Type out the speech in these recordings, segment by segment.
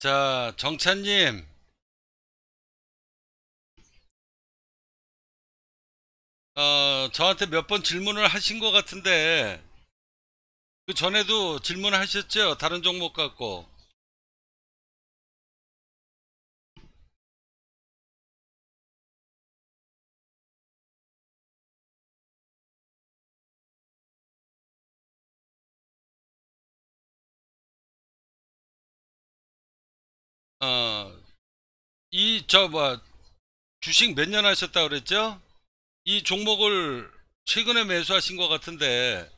자, 정찬님. 어, 저한테 몇 번 질문을 하신 것 같은데, 그 전에도 질문하셨죠? 을 다른 종목 갖고. 이저뭐 주식 몇 년 하셨다 그랬죠? 이 종목을 최근에 매수하신 것 같은데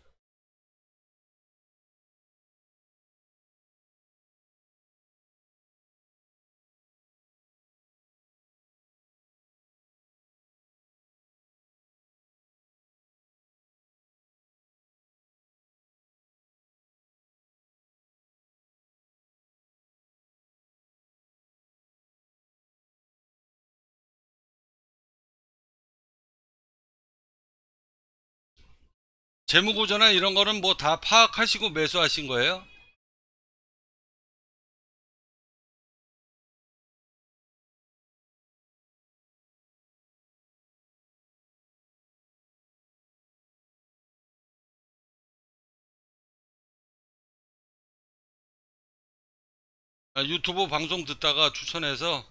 재무구조나 이런 거는 뭐 다 파악하시고 매수하신 거예요? 아, 유튜브 방송 듣다가 추천해서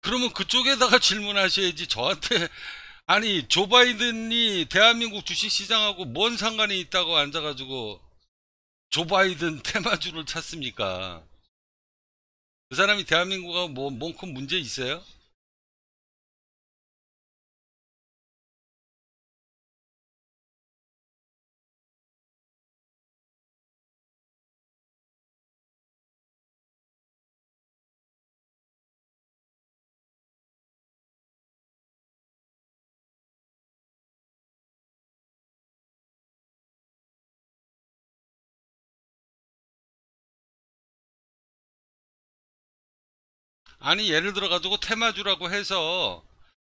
그러면 그쪽에다가 질문하셔야지 저한테 아니 조 바이든이 대한민국 주식시장하고 뭔 상관이 있다고 앉아가지고 조 바이든 테마주를 찾습니까? 그 사람이 대한민국하고 뭐, 뭔큰 문제 있어요? 아니 예를 들어 가지고 테마주라고 해서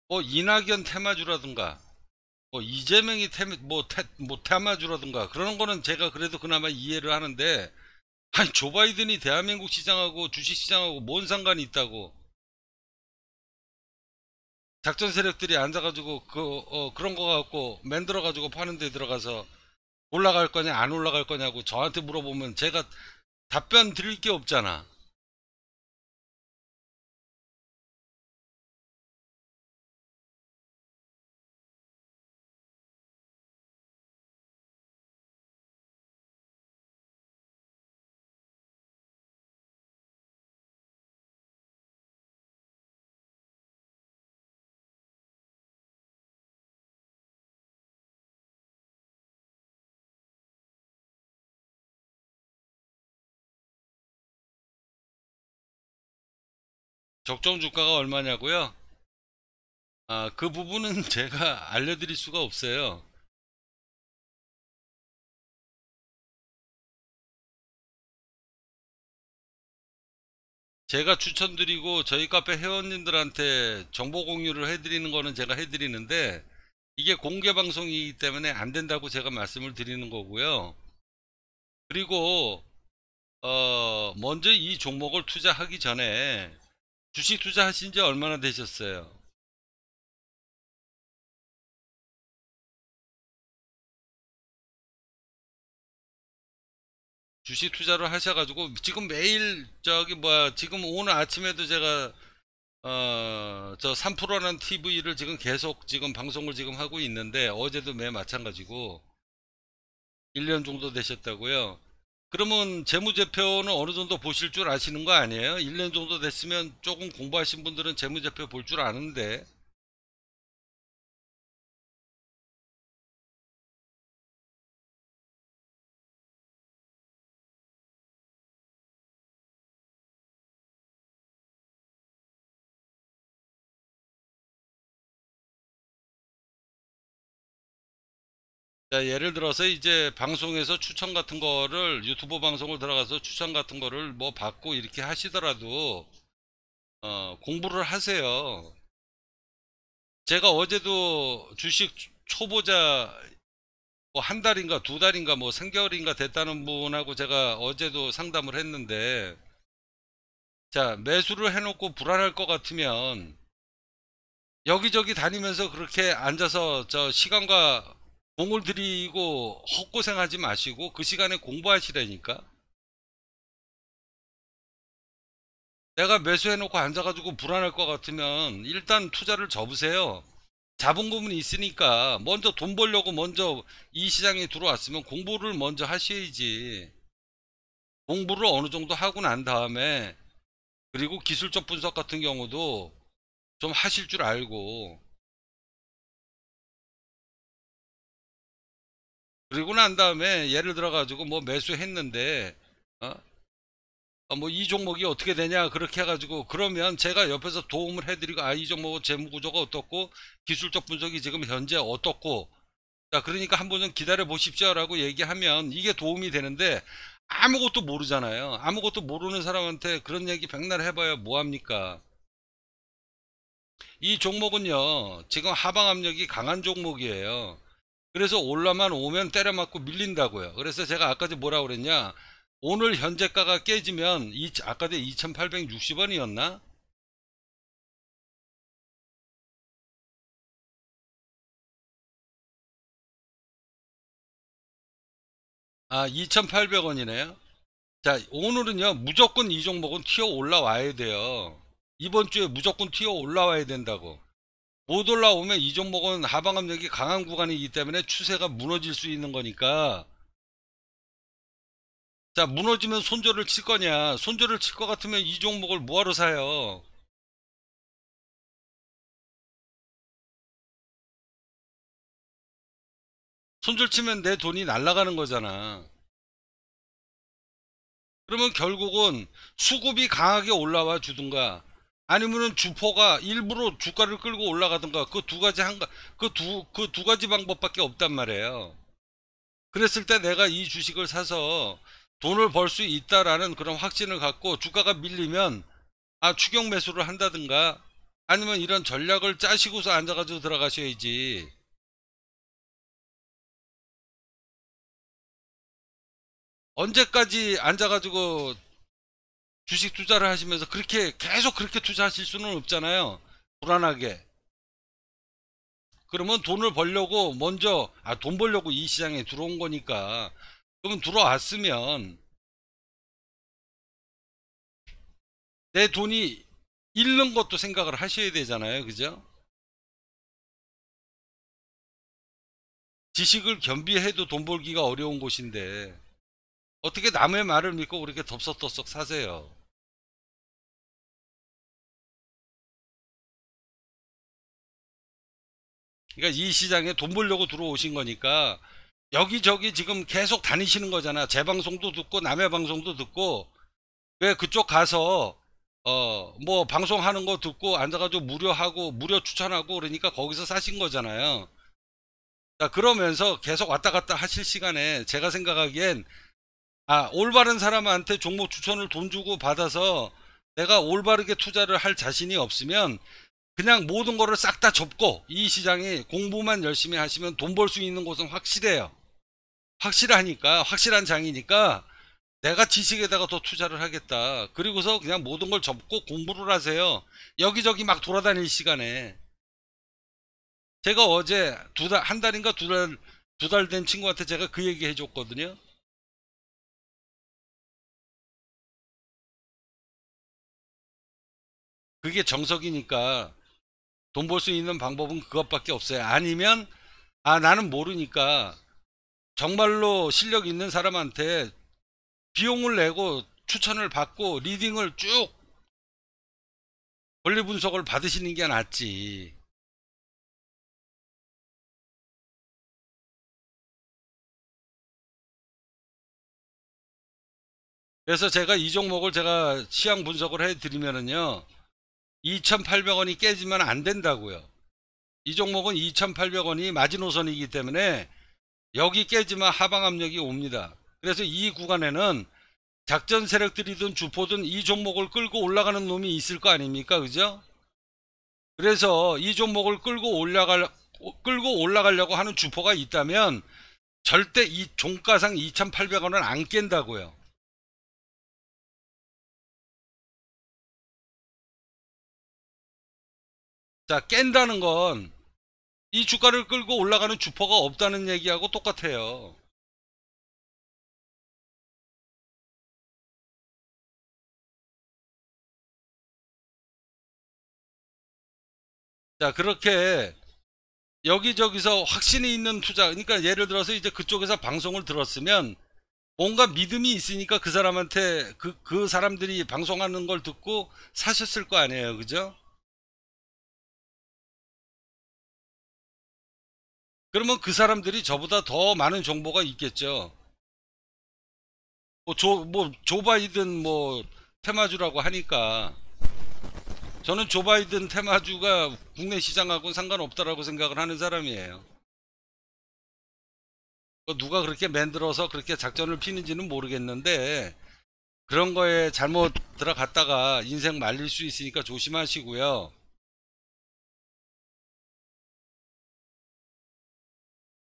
뭐 이낙연 테마주라든가 뭐 이재명이 테마 뭐, 테, 뭐 테마주라든가 그런 거는 제가 그래도 그나마 이해를 하는데 아니 조 바이든이 대한민국 시장하고 주식 시장하고 뭔 상관이 있다고 작전 세력들이 앉아가지고 그 어, 그런 거 갖고 맨들어가지고 파는 데 들어가서 올라갈 거냐 안 올라갈 거냐고 저한테 물어보면 제가 답변 드릴 게 없잖아. 적정 주가가 얼마냐고요? 아, 그 부분은 제가 알려드릴 수가 없어요. 제가 추천드리고 저희 카페 회원님들한테 정보 공유를 해드리는 거는 제가 해드리는데 이게 공개 방송이기 때문에 안 된다고 제가 말씀을 드리는 거고요. 그리고 어 먼저 이 종목을 투자하기 전에 주식 투자하신 지 얼마나 되셨어요? 주식 투자를 하셔가지고 지금 매일 저기 뭐야 지금 오늘 아침에도 제가 어저 3%라는 TV를 지금 계속 지금 방송을 지금 하고 있는데 어제도 매 마찬가지고 1년 정도 되셨다고요 그러면 재무제표는 어느 정도 보실 줄 아시는 거 아니에요? 1년 정도 됐으면 조금 공부하신 분들은 재무제표 볼 줄 아는데 자, 예를 들어서 이제 방송에서 추천 같은 거를 유튜브 방송을 들어가서 추천 같은 거를 뭐 받고 이렇게 하시더라도 어, 공부를 하세요. 제가 어제도 주식 초보자 뭐 한 달인가 두 달인가 뭐 3개월인가 됐다는 분하고 제가 어제도 상담을 했는데 자 매수를 해놓고 불안할 것 같으면 여기저기 다니면서 그렇게 앉아서 저 시간과 공을 들이고 헛고생하지 마시고 그 시간에 공부하시라니까. 내가 매수해놓고 앉아가지고 불안할 것 같으면 일단 투자를 접으세요. 자본금은 있으니까 먼저 돈 벌려고 먼저 이 시장에 들어왔으면 공부를 먼저 하셔야지. 공부를 어느 정도 하고 난 다음에 그리고 기술적 분석 같은 경우도 좀 하실 줄 알고 그리고 난 다음에 예를 들어 가지고 뭐 매수했는데 어? 어 뭐이 종목이 어떻게 되냐 그렇게 해가지고 그러면 제가 옆에서 도움을 해드리고 아 이 종목 재무 구조가 어떻고 기술적 분석이 지금 현재 어떻고 자 그러니까 한 번 좀 기다려 보십시오라고 얘기하면 이게 도움이 되는데 아무것도 모르잖아요 아무것도 모르는 사람한테 그런 얘기 백날 해봐야 뭐합니까 이 종목은요 지금 하방 압력이 강한 종목이에요 그래서 올라만 오면 때려맞고 밀린다고요. 그래서 제가 아까도 뭐라 그랬냐. 오늘 현재가가 깨지면 아까도 2860원이었나? 아 2800원이네요. 자 오늘은요 무조건 이 종목은 튀어 올라와야 돼요. 이번 주에 무조건 튀어 올라와야 된다고. 못 올라오면 이 종목은 하방압력이 강한 구간이기 때문에 추세가 무너질 수 있는 거니까 자 무너지면 손절을 칠 거냐 손절을 칠 것 같으면 이 종목을 뭐하러 사요 손절 치면 내 돈이 날아가는 거잖아 그러면 결국은 수급이 강하게 올라와 주든가 아니면은 주포가 일부러 주가를 끌고 올라가든가 그 두 가지 한가그 두 그두 그 가지 방법밖에 없단 말이에요. 그랬을 때 내가 이 주식을 사서 돈을 벌 수 있다라는 그런 확신을 갖고 주가가 밀리면 아 추격 매수를 한다든가 아니면 이런 전략을 짜시고서 앉아가지고 들어가셔야지. 언제까지 앉아가지고 주식 투자를 하시면서 그렇게 계속 그렇게 투자하실 수는 없잖아요. 불안하게. 그러면 돈을 벌려고 먼저 아 돈 벌려고 이 시장에 들어온 거니까 그럼 들어왔으면 내 돈이 잃는 것도 생각을 하셔야 되잖아요. 그죠? 지식을 겸비해도 돈 벌기가 어려운 곳인데 어떻게 남의 말을 믿고 그렇게 덥석덥석 사세요? 그러니까 이 시장에 돈 벌려고 들어오신 거니까 여기저기 지금 계속 다니시는 거잖아. 재 방송도 듣고 남의 방송도 듣고 왜 그쪽 가서 어 뭐 방송하는 거 듣고 앉아가지고 무료하고 무료 추천하고 그러니까 거기서 사신 거잖아요. 자 그러면서 계속 왔다 갔다 하실 시간에 제가 생각하기엔 아 올바른 사람한테 종목 추천을 돈 주고 받아서 내가 올바르게 투자를 할 자신이 없으면 그냥 모든 거를 싹 다 접고 이 시장이 공부만 열심히 하시면 돈 벌 수 있는 곳은 확실해요. 확실하니까 확실한 장이니까 내가 지식에다가 더 투자를 하겠다. 그리고서 그냥 모든 걸 접고 공부를 하세요. 여기저기 막 돌아다닐 시간에 제가 어제 두 달 한 달인가 두달두 달 된 친구한테 제가 그 얘기 해줬거든요. 그게 정석이니까 돈벌수 있는 방법은 그것밖에 없어요. 아니면 아 나는 모르니까 정말로 실력 있는 사람한테 비용을 내고 추천을 받고 리딩을 쭉권리 분석을 받으시는 게 낫지. 그래서 제가 이 종목을 제가 시향 분석을 해드리면은요. 2,800원이 깨지면 안 된다고요. 이 종목은 2,800원이 마지노선이기 때문에 여기 깨지면 하방 압력이 옵니다. 그래서 이 구간에는 작전 세력들이든 주포든 이 종목을 끌고 올라가는 놈이 있을 거 아닙니까? 그죠? 그래서 이 종목을 끌고 올라갈 끌고 올라가려고 하는 주포가 있다면 절대 이 종가상 2,800원은 안 깬다고요. 자, 깬다는 건 이 주가를 끌고 올라가는 주포가 없다는 얘기하고 똑같아요. 자, 그렇게 여기저기서 확신이 있는 투자, 그러니까 예를 들어서 이제 그쪽에서 방송을 들었으면 뭔가 믿음이 있으니까 그 사람한테 그, 그 사람들이 방송하는 걸 듣고 사셨을 거 아니에요. 그죠? 그러면 그 사람들이 저보다 더 많은 정보가 있겠죠. 뭐, 조, 뭐, 조 바이든 뭐, 테마주라고 하니까. 저는 조 바이든 테마주가 국내 시장하고는 상관없다라고 생각을 하는 사람이에요. 뭐 누가 그렇게 만들어서 그렇게 작전을 피는지는 모르겠는데, 그런 거에 잘못 들어갔다가 인생 말릴 수 있으니까 조심하시고요.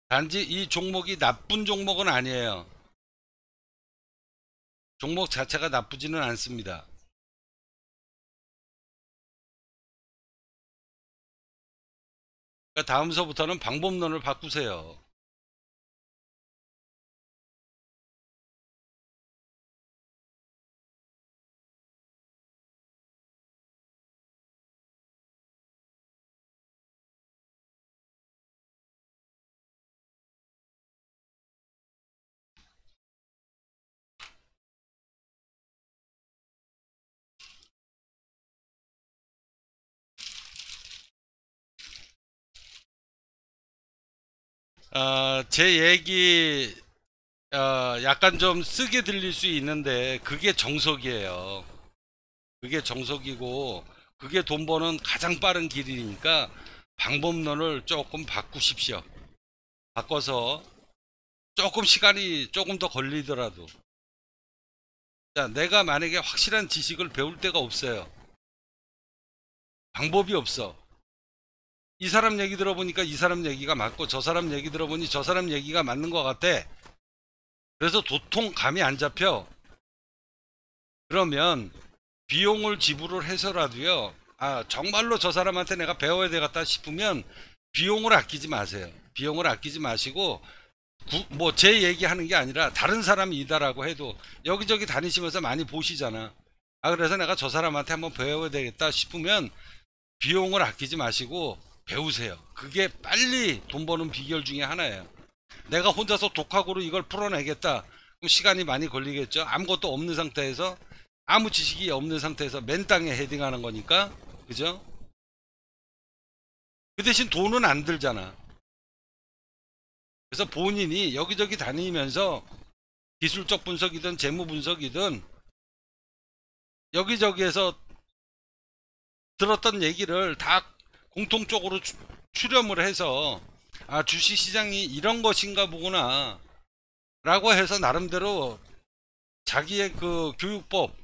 단지 이 종목이 나쁜 종목은 아니에요. 종목 자체가 나쁘지는 않습니다. 그러니까 다음서부터는 방법론을 바꾸세요. 어, 제 얘기 어, 약간 좀 쓰게 들릴 수 있는데 그게 정석이에요. 그게 정석이고 그게 돈 버는 가장 빠른 길이니까 방법론을 조금 바꾸십시오. 바꿔서 조금 시간이 조금 더 걸리더라도 자, 내가 만약에 확실한 지식을 배울 데가 없어요. 방법이 없어. 이 사람 얘기 들어보니까 이 사람 얘기가 맞고 저 사람 얘기 들어보니 저 사람 얘기가 맞는 것 같아. 그래서 도통 감이 안 잡혀. 그러면 비용을 지불을 해서라도요. 아 정말로 저 사람한테 내가 배워야 되겠다 싶으면 비용을 아끼지 마세요. 비용을 아끼지 마시고 뭐 제 얘기하는 게 아니라 다른 사람이다라고 해도 여기저기 다니시면서 많이 보시잖아. 아 그래서 내가 저 사람한테 한번 배워야 되겠다 싶으면 비용을 아끼지 마시고 배우세요. 그게 빨리 돈 버는 비결 중에 하나예요. 내가 혼자서 독학으로 이걸 풀어내겠다. 그럼 시간이 많이 걸리겠죠. 아무것도 없는 상태에서 아무 지식이 없는 상태에서 맨 땅에 헤딩하는 거니까 그죠? 그 대신 돈은 안 들잖아. 그래서 본인이 여기저기 다니면서 기술적 분석이든 재무 분석이든 여기저기에서 들었던 얘기를 다 공통적으로 추, 출염을 해서 아 주식시장이 이런 것인가 보구나 라고 해서 나름대로 자기의 그 교육법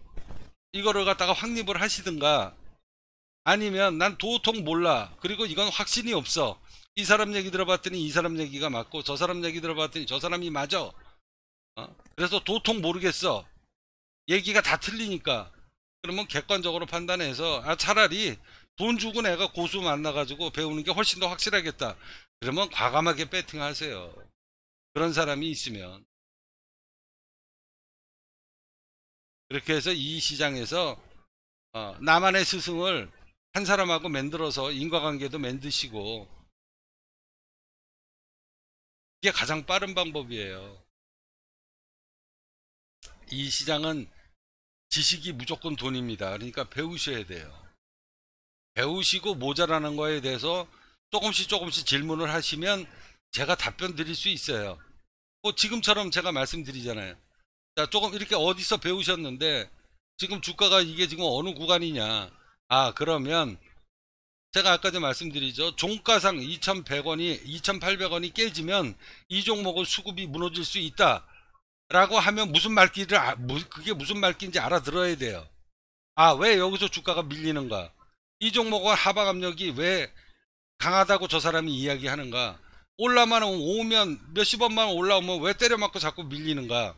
이거를 갖다가 확립을 하시든가 아니면 난 도통 몰라 그리고 이건 확신이 없어 이 사람 얘기 들어봤더니 이 사람 얘기가 맞고 저 사람 얘기 들어봤더니 저 사람이 맞아 어? 그래서 도통 모르겠어 얘기가 다 틀리니까 그러면 객관적으로 판단해서 아 차라리 돈 주고 내가 고수 만나가지고 배우는 게 훨씬 더 확실하겠다. 그러면 과감하게 배팅하세요. 그런 사람이 있으면. 그렇게 해서 이 시장에서 어, 나만의 스승을 한 사람하고 만들어서 인과관계도 만드시고 이게 가장 빠른 방법이에요. 이 시장은 지식이 무조건 돈입니다. 그러니까 배우셔야 돼요. 배우시고 모자라는 거에 대해서 조금씩 조금씩 질문을 하시면 제가 답변 드릴 수 있어요. 뭐 지금처럼 제가 말씀드리잖아요. 자, 조금 이렇게 어디서 배우셨는데 지금 주가가 이게 지금 어느 구간이냐. 아, 그러면 제가 아까 도 말씀드리죠. 종가상 2,100원이 2,800원이 깨지면 이 종목은 수급이 무너질 수 있다. 라고 하면 무슨 말귀를 아, 그게 무슨 말귀인지 알아들어야 돼요. 아, 왜 여기서 주가가 밀리는가? 이종목의 하방 압력이 왜 강하다고 저 사람이 이야기하는가 올라만 오면 몇십 원만 올라오면 왜 때려맞고 자꾸 밀리는가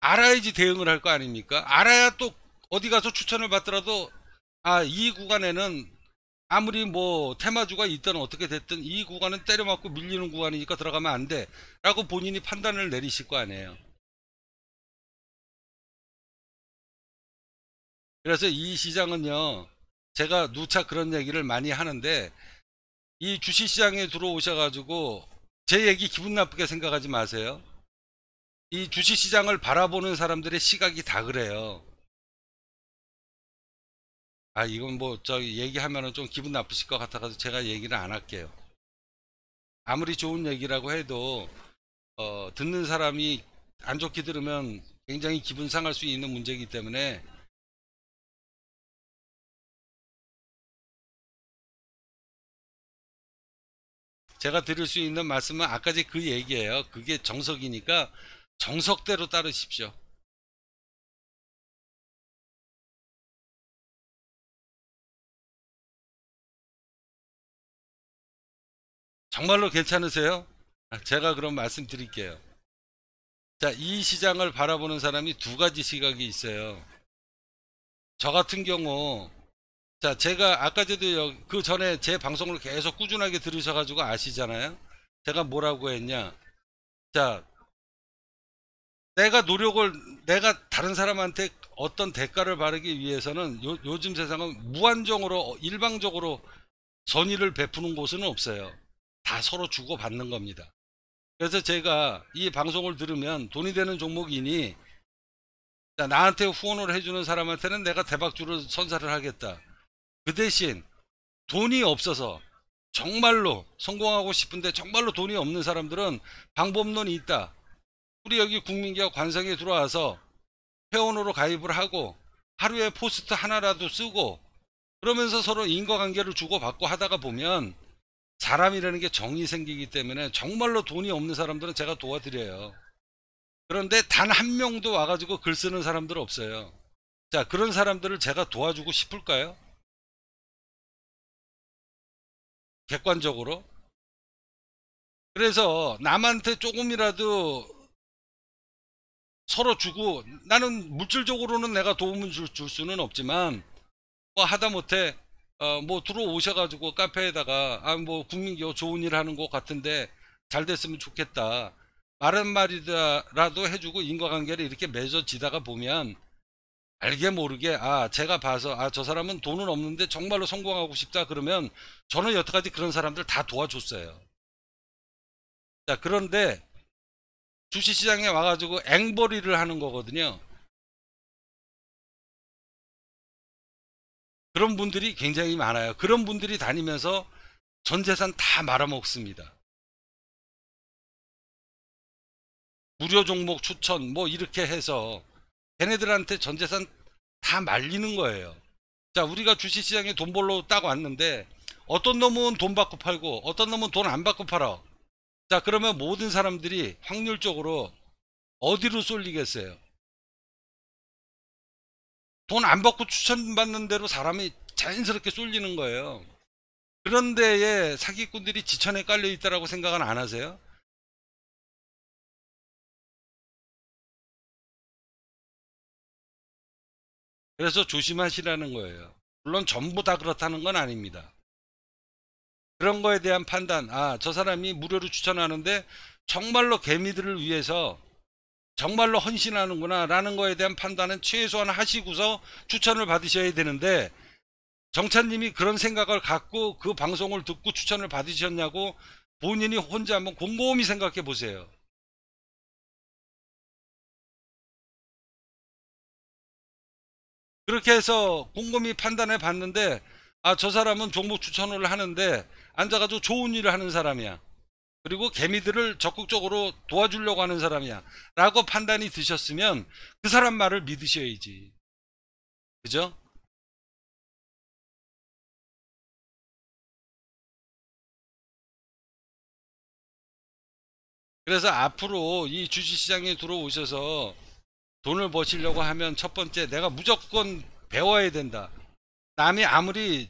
알아야지 대응을 할 거 아닙니까 알아야 또 어디 가서 추천을 받더라도 아 이 구간에는 아무리 뭐 테마주가 있든 어떻게 됐든 이 구간은 때려맞고 밀리는 구간이니까 들어가면 안 돼 라고 본인이 판단을 내리실 거 아니에요 그래서 이 시장은요, 제가 누차 그런 얘기를 많이 하는데, 이 주식시장에 들어오셔가지고, 제 얘기 기분 나쁘게 생각하지 마세요. 이 주식시장을 바라보는 사람들의 시각이 다 그래요. 아, 이건 뭐, 저기 얘기하면은 좀 기분 나쁘실 것 같아가지고 제가 얘기를 안 할게요. 아무리 좋은 얘기라고 해도, 어, 듣는 사람이 안 좋게 들으면 굉장히 기분 상할 수 있는 문제이기 때문에 제가 드릴 수 있는 말씀은 아까 제그 얘기예요. 그게 정석이니까 정석대로 따르십시오. 정말로 괜찮으세요? 아, 제가 그럼 말씀드릴게요. 자, 이 시장을 바라보는 사람이 두 가지 시각이 있어요. 저 같은 경우 자, 제가 아까 저도 그 전에 제 방송을 계속 꾸준하게 들으셔가지고 아시잖아요. 제가 뭐라고 했냐. 자, 내가 노력을, 내가 다른 사람한테 어떤 대가를 바르기 위해서는 요, 요즘 세상은 무한정으로, 일방적으로 선의를 베푸는 곳은 없어요. 다 서로 주고받는 겁니다. 그래서 제가 이 방송을 들으면 돈이 되는 종목이니 나한테 후원을 해주는 사람한테는 내가 대박주를 선사를 하겠다. 그 대신 돈이 없어서 정말로 성공하고 싶은데 정말로 돈이 없는 사람들은 방법론이 있다. 우리 여기 국민기업 관성에 들어와서 회원으로 가입을 하고 하루에 포스트 하나라도 쓰고 그러면서 서로 인과관계를 주고받고 하다가 보면 사람이라는 게 정이 생기기 때문에 정말로 돈이 없는 사람들은 제가 도와드려요. 그런데 단 한 명도 와가지고 글 쓰는 사람들 없어요. 자, 그런 사람들을 제가 도와주고 싶을까요? 객관적으로. 그래서 남한테 조금이라도 서로 주고 나는 물질적으로는 내가 도움을 줄, 줄 수는 없지만 뭐 하다못해 어, 뭐 들어오셔가지고 카페에다가 아 뭐 국민기호 좋은 일 하는 것 같은데 잘 됐으면 좋겠다 말은말이라도 해주고 인과관계를 이렇게 맺어지다가 보면 알게 모르게 아 제가 봐서 아 저 사람은 돈은 없는데 정말로 성공하고 싶다 그러면 저는 여태까지 그런 사람들 다 도와줬어요. 자 그런데 주식시장에 와가지고 앵벌이를 하는 거거든요. 그런 분들이 굉장히 많아요. 그런 분들이 다니면서 전 재산 다 말아먹습니다. 무료 종목 추천 뭐 이렇게 해서 걔네들한테 전 재산 다 말리는 거예요. 자, 우리가 주식시장에 돈 벌러 딱 왔는데 어떤 놈은 돈 받고 팔고 어떤 놈은 돈 안 받고 팔아. 자, 그러면 모든 사람들이 확률적으로 어디로 쏠리겠어요? 돈 안 받고 추천받는 대로 사람이 자연스럽게 쏠리는 거예요. 그런데에 사기꾼들이 지천에 깔려 있다라고 생각은 안 하세요? 그래서 조심하시라는 거예요. 물론 전부 다 그렇다는 건 아닙니다. 그런 거에 대한 판단, 아, 저 사람이 무료로 추천하는데 정말로 개미들을 위해서 정말로 헌신하는구나 라는 거에 대한 판단은 최소한 하시고서 추천을 받으셔야 되는데 정찬님이 그런 생각을 갖고 그 방송을 듣고 추천을 받으셨냐고 본인이 혼자 한번 곰곰이 생각해 보세요. 그렇게 해서 곰곰이 판단해 봤는데 아 저 사람은 종목 추천을 하는데 앉아가지고 좋은 일을 하는 사람이야. 그리고 개미들을 적극적으로 도와주려고 하는 사람이야. 라고 판단이 드셨으면 그 사람 말을 믿으셔야지. 그죠? 그래서 앞으로 이 주식시장에 들어오셔서 돈을 버시려고 하면 첫 번째 내가 무조건 배워야 된다. 남이 아무리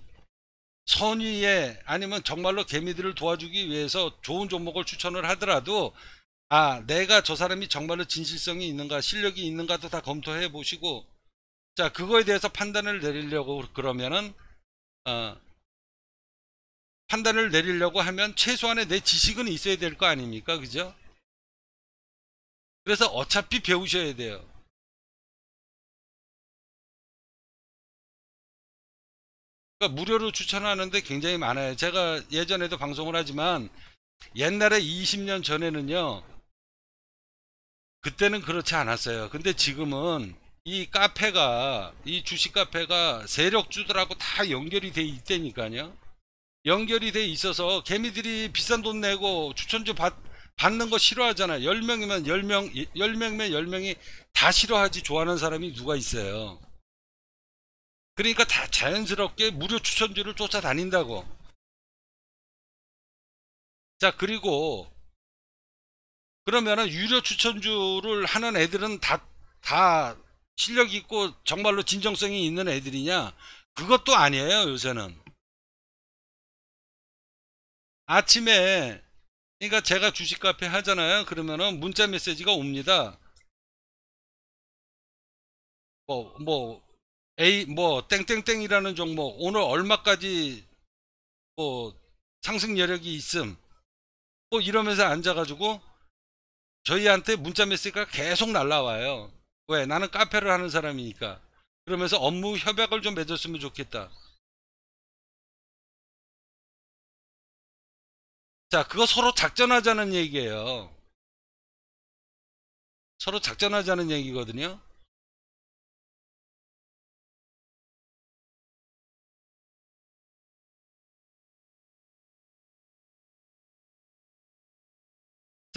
선의에 아니면 정말로 개미들을 도와주기 위해서 좋은 종목을 추천을 하더라도 아 내가 저 사람이 정말로 진실성이 있는가 실력이 있는가도 다 검토해 보시고 자 그거에 대해서 판단을 내리려고 그러면은 어, 판단을 내리려고 하면 최소한의 내 지식은 있어야 될 거 아닙니까 그죠 그래서 어차피 배우셔야 돼요 그러니까 무료로 추천하는데 굉장히 많아요. 제가 예전에도 방송을 하지만 옛날에 20년 전에는요. 그때는 그렇지 않았어요. 근데 지금은 이 카페가 이 주식 카페가 세력주들하고 다 연결이 돼 있다니까요. 연결이 돼 있어서 개미들이 비싼 돈 내고 추천주 받, 받는 거 싫어하잖아요. 10명이면 10명, 10명이면 10명이 다 싫어하지 좋아하는 사람이 누가 있어요. 그러니까 다 자연스럽게 무료 추천주를 쫓아다닌다고. 자, 그리고 그러면은 유료 추천주를 하는 애들은 다, 다 실력 있고 정말로 진정성이 있는 애들이냐? 그것도 아니에요, 요새는. 아침에, 그러니까 제가 주식 카페 하잖아요. 그러면은 문자 메시지가 옵니다. 뭐, 뭐, A 뭐 땡땡땡이라는 종목 뭐, 오늘 얼마까지 뭐 상승 여력이 있음 뭐 이러면서 앉아가지고 저희한테 문자 메시지가 계속 날라와요 왜 나는 카페를 하는 사람이니까 그러면서 업무 협약을 좀 맺었으면 좋겠다 자 그거 서로 작전하자는 얘기예요 서로 작전하자는 얘기거든요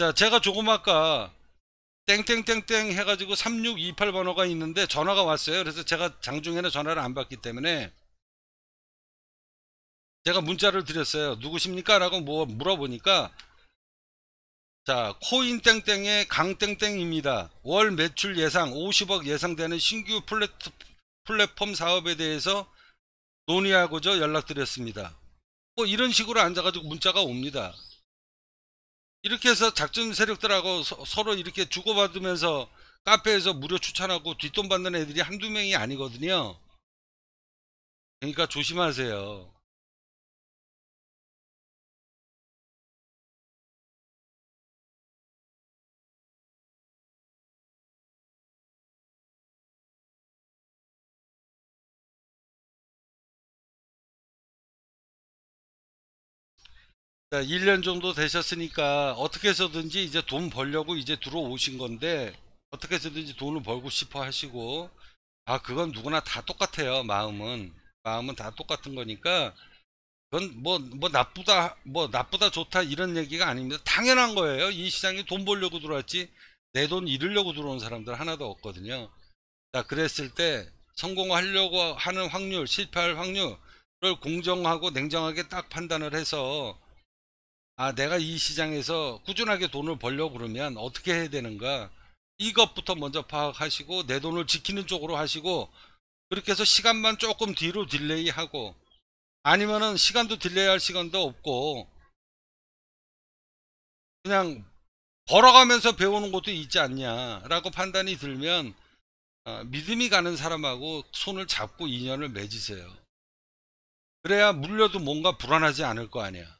자, 제가 조금 아까 땡땡땡땡 해가지고 3628 번호가 있는데 전화가 왔어요. 그래서 제가 장중에는 전화를 안 받기 때문에 제가 문자를 드렸어요. 누구십니까? 라고 뭐 물어보니까 자 코인 땡땡의 강 땡땡입니다. 월 매출 예상 50억 예상되는 신규 플랫, 플랫폼 사업에 대해서 논의하고저 연락드렸습니다. 뭐 이런 식으로 앉아가지고 문자가 옵니다. 이렇게 해서 작전 세력들하고 서, 로 이렇게 주고받으면서 카페에서 무료 추천하고 뒷돈 받는 애들이 한두 명이 아니거든요. 그러니까 조심하세요. 자, 1년 정도 되셨으니까 어떻게 해서든지 이제 돈 벌려고 이제 들어오신 건데 어떻게 해서든지 돈을 벌고 싶어 하시고 아 그건 누구나 다 똑같아요 마음은 마음은 다 똑같은 거니까 그건 뭐, 뭐 나쁘다, 뭐 나쁘다 좋다 이런 얘기가 아닙니다. 당연한 거예요. 이 시장에 돈 벌려고 들어왔지 내 돈 잃으려고 들어온 사람들 하나도 없거든요. 자, 그랬을 때 성공하려고 하는 확률, 실패할 확률을 공정하고 냉정하게 딱 판단을 해서 아 내가 이 시장에서 꾸준하게 돈을 벌려 고 그러면 어떻게 해야 되는가 이것부터 먼저 파악하시고 내 돈을 지키는 쪽으로 하시고 그렇게 해서 시간만 조금 뒤로 딜레이하고 아니면은 시간도 딜레이할 시간도 없고 그냥 걸어가면서 배우는 것도 있지 않냐라고 판단이 들면 어, 믿음이 가는 사람하고 손을 잡고 인연을 맺으세요. 그래야 물려도 뭔가 불안하지 않을 거 아니야.